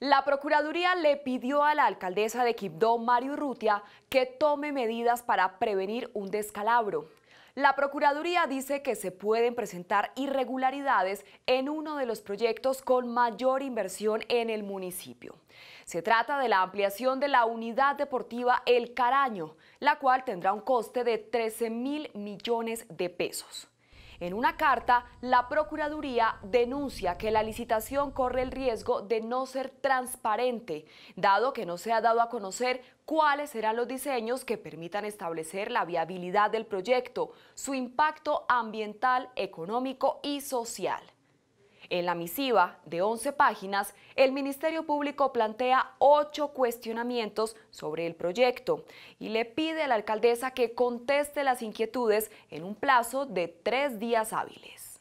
La Procuraduría le pidió a la alcaldesa de Quibdó, Mario Rutia, que tome medidas para prevenir un descalabro. La Procuraduría dice que se pueden presentar irregularidades en uno de los proyectos con mayor inversión en el municipio. Se trata de la ampliación de la unidad deportiva El Caraño, la cual tendrá un coste de 13 mil millones de pesos. En una carta, la Procuraduría denuncia que la licitación corre el riesgo de no ser transparente, dado que no se ha dado a conocer cuáles serán los diseños que permitan establecer la viabilidad del proyecto, su impacto ambiental, económico y social. En la misiva de 11 páginas, el Ministerio Público plantea ocho cuestionamientos sobre el proyecto y le pide a la alcaldesa que conteste las inquietudes en un plazo de tres días hábiles.